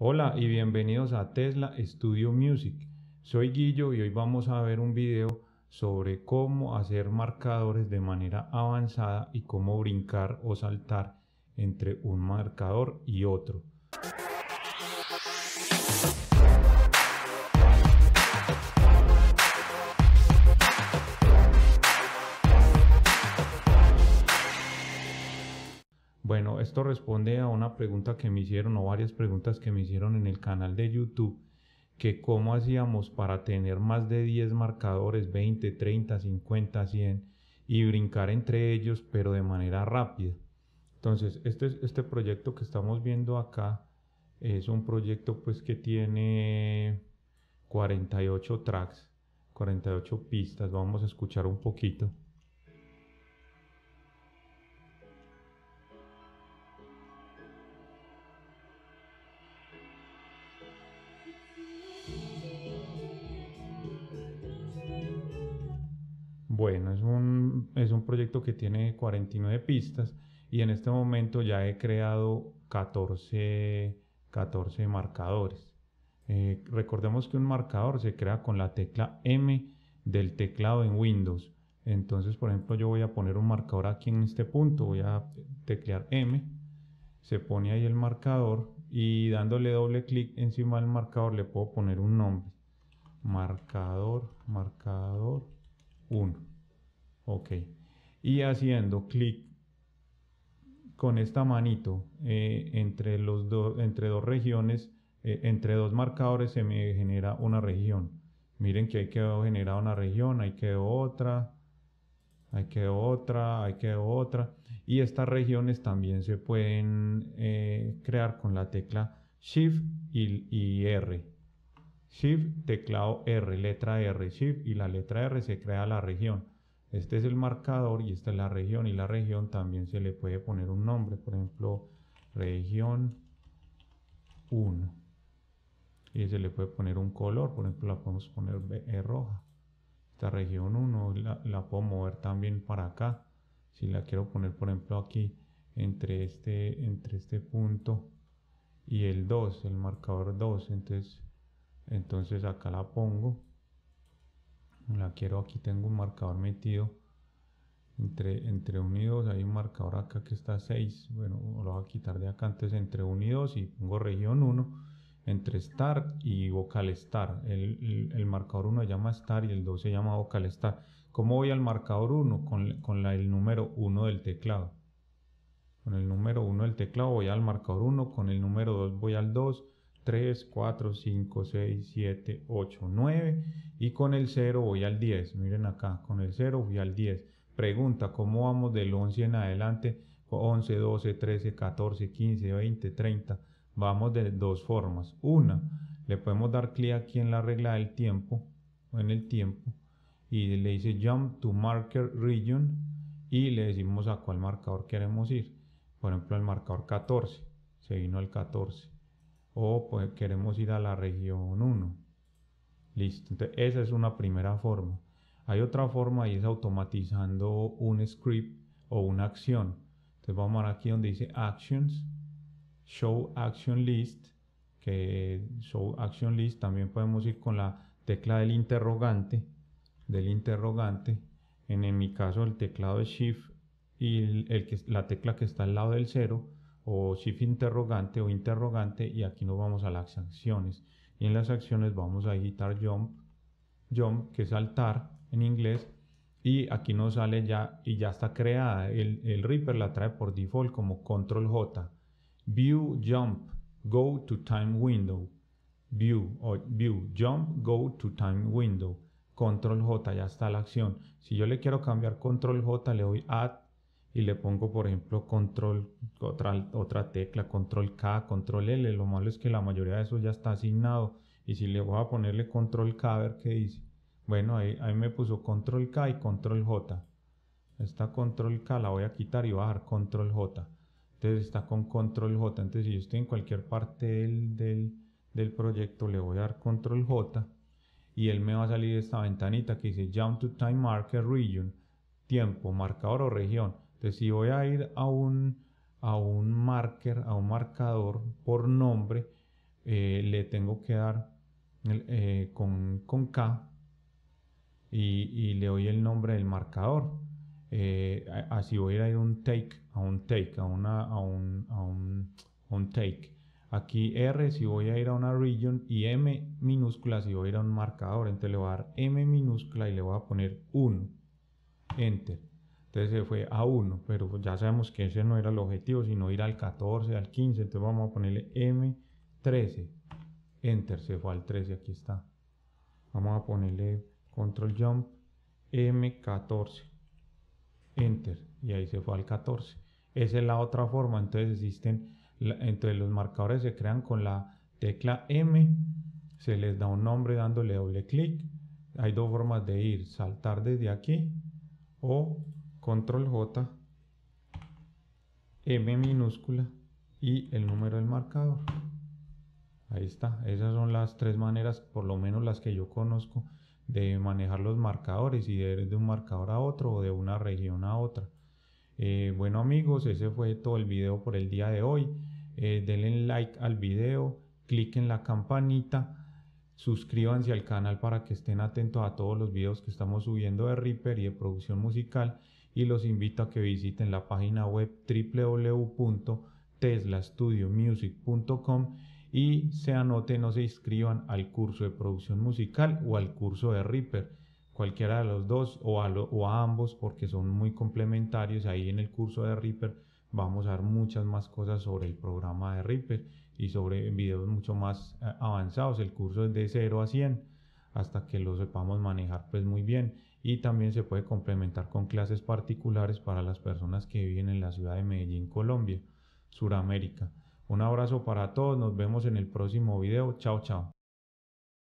Hola y bienvenidos a Tesla Studio Music. Soy Guillo y hoy vamos a ver un video sobre cómo hacer marcadores de manera avanzada y cómo brincar o saltar entre un marcador y otro. Bueno, esto responde a una pregunta que me hicieron o varias preguntas que me hicieron en el canal de YouTube, que cómo hacíamos para tener más de 10 marcadores, 20, 30, 50, 100 y brincar entre ellos, pero de manera rápida. Entonces, este, este proyecto que estamos viendo acá es un proyecto pues que tiene 48 tracks, 48 pistas. Vamos a escuchar un poquito. Bueno, es un, es un proyecto que tiene 49 pistas y en este momento ya he creado 14, 14 marcadores. Eh, recordemos que un marcador se crea con la tecla M del teclado en Windows. Entonces, por ejemplo, yo voy a poner un marcador aquí en este punto, voy a teclear M, se pone ahí el marcador y dándole doble clic encima del marcador le puedo poner un nombre. Marcador, marcador 1. Ok. Y haciendo clic con esta manito eh, entre, los dos entre dos regiones, eh, entre dos marcadores se me genera una región. Miren que ahí quedó generada una región, ahí que otra, ahí quedó otra, ahí quedó otra. Y estas regiones también se pueden eh, crear con la tecla Shift y R. Shift, teclado R, letra R, Shift y la letra R se crea la región. Este es el marcador y esta es la región y la región también se le puede poner un nombre, por ejemplo, región 1. Y se le puede poner un color, por ejemplo, la podemos poner e roja. Esta región 1 la, puedo mover también para acá. Si la quiero poner, por ejemplo, aquí entre este, entre este punto y el 2, el marcador 2, entonces entonces acá la pongo la quiero aquí tengo un marcador metido entre, entre 1 y 2 hay un marcador acá que está 6 bueno lo voy a quitar de acá antes entre 1 y 2 y pongo región 1 entre star y vocal star el, marcador 1 llama star y el 2 se llama vocal star ¿cómo voy al marcador 1? con, la, el número 1 del teclado con el número 1 del teclado voy al marcador 1 con el número 2 voy al 2 3, 4, 5, 6, 7, 8, 9 y con el 0 voy al 10. Miren acá, con el 0 voy al 10. Pregunta, ¿cómo vamos del 11 en adelante? 11, 12, 13, 14, 15, 20, 30. Vamos de dos formas. Una, le podemos dar clic aquí en la regla del tiempo, en el tiempo, y le dice Jump to Marker Region y le decimos a cuál marcador queremos ir. Por ejemplo, al marcador 14. Se vino al 14 o pues, queremos ir a la región 1. Listo, esa es una primera forma. Hay otra forma y es automatizando un script o una acción. Entonces vamos a aquí donde dice Actions, Show Action List, que Show Action List también podemos ir con la tecla del interrogante, del interrogante. En, mi caso el teclado Shift y la tecla que está al lado del 0 o shift interrogante o interrogante y aquí nos vamos a las acciones y en las acciones vamos a digitar jump jump que es saltar en inglés y aquí nos sale ya y ya está creada el, el Reaper la trae por default como control J view jump go to time window view view jump go to time window control J ya está la acción si yo le quiero cambiar control J le doy add y le pongo, por ejemplo, control, otra, otra tecla, control K, control L. Lo malo es que la mayoría de eso ya está asignado. Y si le voy a ponerle control K, a ver qué dice. Bueno, ahí, me puso control K y control J. Esta control K la voy a quitar y bajar control J. Entonces está con control J. Entonces si yo estoy en cualquier parte del, proyecto, le voy a dar control J. Y él me va a salir esta ventanita que dice Jump to Time Marker Region. Tiempo, marcador o región entonces, si voy a ir a un, a un marker, a un marcador por nombre, eh, le tengo que dar eh, con, K y, le doy el nombre del marcador. Eh, así voy a ir a un take, a un take, a, una, un, a, a un take. Aquí R si voy a ir a una region y M minúscula si voy a ir a un marcador. Entonces le voy a dar M minúscula y le voy a poner 1. Enter. Entonces se fue a 1, pero pues ya sabemos que ese no era el objetivo, sino ir al 14, al 15. Entonces vamos a ponerle M13. Enter, se fue al 13, aquí está. Vamos a ponerle control jump M14. Enter, y ahí se fue al 14. Esa es la otra forma, entonces existen, entre los marcadores se crean con la tecla M, se les da un nombre dándole doble clic. Hay dos formas de ir, saltar desde aquí o control J, M minúscula y el número del marcador. Ahí está, esas son las tres maneras, por lo menos las que yo conozco, de manejar los marcadores y de, de un marcador a otro o de una región a otra. Eh, bueno amigos, ese fue todo el video por el día de hoy. Eh, denle like al video, clic en la campanita, suscríbanse al canal para que estén atentos a todos los videos que estamos subiendo de Reaper y de producción musical y los invito a que visiten la página web www.teslastudiomusic.com y se anoten o se inscriban al curso de producción musical o al curso de Reaper, cualquiera de los dos o a, ambos porque son muy complementarios. Ahí en el curso de Reaper vamos a dar muchas más cosas sobre el programa de Reaper y sobre videos mucho más eh, avanzados. El curso es de 0 a 100 hasta que lo sepamos manejar pues muy bien y también se puede complementar con clases particulares para las personas que viven en la ciudad de Medellín, Colombia, Suramérica. Un abrazo para todos, nos vemos en el próximo video, chao chao.